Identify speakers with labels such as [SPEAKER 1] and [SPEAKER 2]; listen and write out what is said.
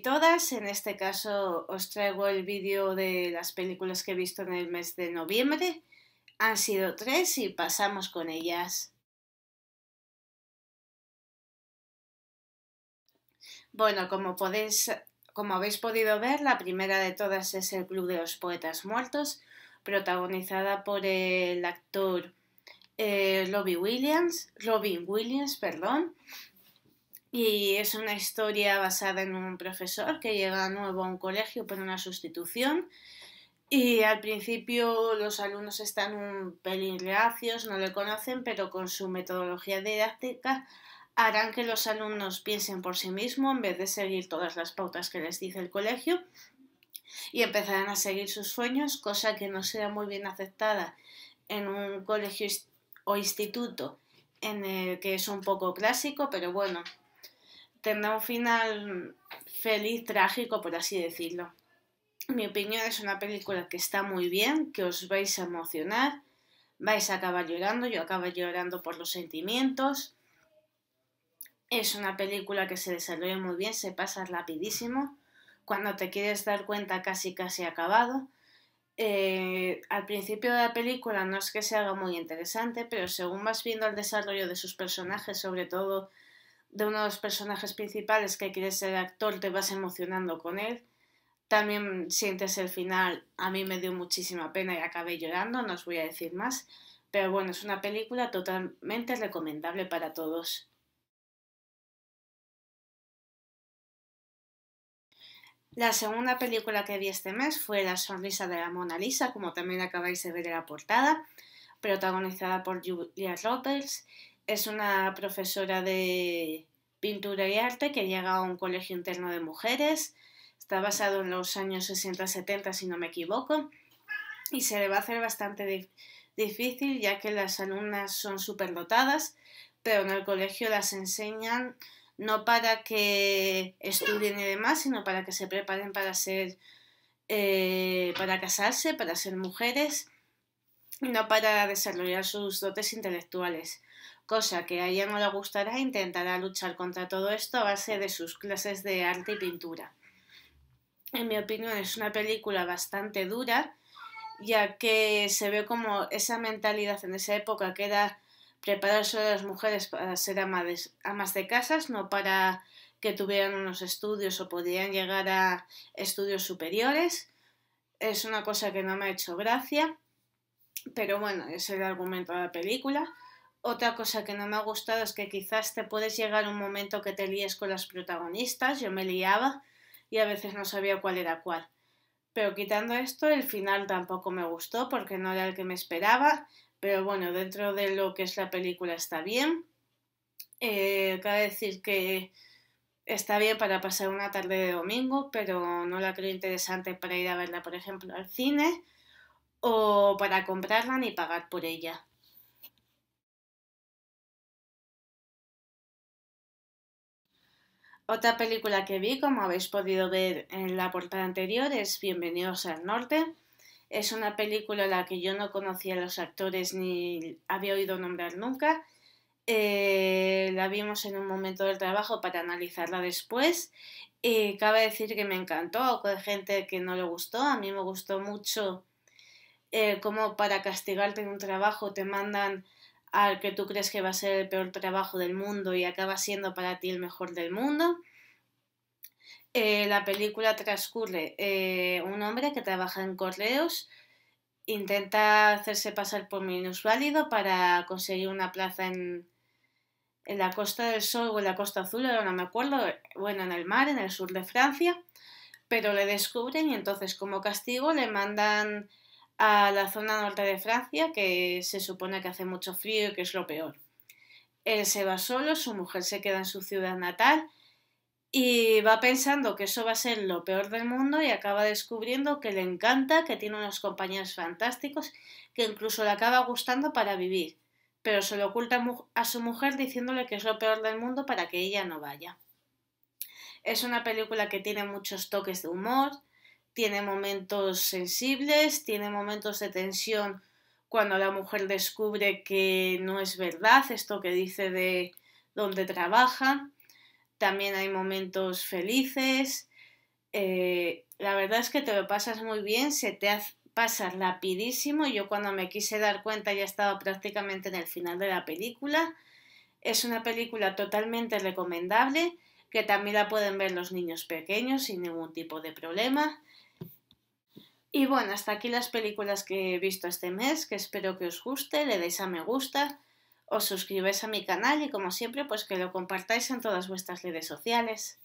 [SPEAKER 1] todas. En este caso os traigo el vídeo de las películas que he visto en el mes de noviembre. Han sido tres y pasamos con ellas. Bueno, como podéis, como habéis podido ver, la primera de todas es El Club de los Poetas Muertos, protagonizada por el actor eh, Williams, Robin Williams, perdón, y es una historia basada en un profesor que llega nuevo a un colegio por una sustitución. Y al principio los alumnos están un pelín reacios, no le conocen, pero con su metodología didáctica harán que los alumnos piensen por sí mismos en vez de seguir todas las pautas que les dice el colegio y empezarán a seguir sus sueños, cosa que no será muy bien aceptada en un colegio o instituto en el que es un poco clásico, pero bueno, tendrá un final feliz, trágico, por así decirlo. Mi opinión es una película que está muy bien, que os vais a emocionar, vais a acabar llorando, yo acabo llorando por los sentimientos. Es una película que se desarrolla muy bien, se pasa rapidísimo. Cuando te quieres dar cuenta casi casi acabado. Eh, al principio de la película no es que se haga muy interesante, pero según vas viendo el desarrollo de sus personajes, sobre todo de uno de los personajes principales que quieres ser actor, te vas emocionando con él. También sientes el final, a mí me dio muchísima pena y acabé llorando, no os voy a decir más, pero bueno, es una película totalmente recomendable para todos. La segunda película que vi este mes fue La sonrisa de la Mona Lisa, como también acabáis de ver en la portada, protagonizada por Julia Roberts es una profesora de pintura y arte que llega a un colegio interno de mujeres. Está basado en los años 60-70, si no me equivoco, y se le va a hacer bastante difícil ya que las alumnas son dotadas, pero en el colegio las enseñan no para que estudien y demás, sino para que se preparen para ser, eh, para casarse, para ser mujeres no para desarrollar sus dotes intelectuales, cosa que a ella no le gustará e intentará luchar contra todo esto a base de sus clases de arte y pintura. En mi opinión es una película bastante dura, ya que se ve como esa mentalidad en esa época que era prepararse a las mujeres para ser amas de casas, no para que tuvieran unos estudios o podían llegar a estudios superiores. Es una cosa que no me ha hecho gracia. Pero bueno, es el argumento de la película. Otra cosa que no me ha gustado es que quizás te puedes llegar un momento que te líes con las protagonistas, yo me liaba y a veces no sabía cuál era cuál. Pero quitando esto, el final tampoco me gustó porque no era el que me esperaba, pero bueno, dentro de lo que es la película está bien. Eh, cabe decir que está bien para pasar una tarde de domingo, pero no la creo interesante para ir a verla, por ejemplo, al cine o para comprarla ni pagar por ella. Otra película que vi, como habéis podido ver en la portada anterior, es Bienvenidos al Norte. Es una película en la que yo no conocía a los actores ni había oído nombrar nunca. Eh, la vimos en un momento del trabajo para analizarla después. Y eh, cabe decir que me encantó, con gente que no le gustó. A mí me gustó mucho eh, como para castigarte en un trabajo te mandan al que tú crees que va a ser el peor trabajo del mundo y acaba siendo para ti el mejor del mundo. Eh, la película transcurre eh, un hombre que trabaja en correos, intenta hacerse pasar por minusválido para conseguir una plaza en, en la Costa del Sol o en la Costa Azul, ahora no me acuerdo, bueno, en el mar, en el sur de Francia, pero le descubren y entonces como castigo le mandan a la zona norte de Francia, que se supone que hace mucho frío y que es lo peor. Él se va solo, su mujer se queda en su ciudad natal y va pensando que eso va a ser lo peor del mundo y acaba descubriendo que le encanta, que tiene unos compañeros fantásticos, que incluso le acaba gustando para vivir, pero se lo oculta a su mujer diciéndole que es lo peor del mundo para que ella no vaya. Es una película que tiene muchos toques de humor, tiene momentos sensibles, tiene momentos de tensión cuando la mujer descubre que no es verdad esto que dice de dónde trabaja. También hay momentos felices. Eh, la verdad es que te lo pasas muy bien, se te pasa rapidísimo. Yo cuando me quise dar cuenta ya estaba prácticamente en el final de la película. Es una película totalmente recomendable que también la pueden ver los niños pequeños sin ningún tipo de problema. Y bueno, hasta aquí las películas que he visto este mes, que espero que os guste, le deis a me gusta, os suscribáis a mi canal y como siempre pues que lo compartáis en todas vuestras redes sociales.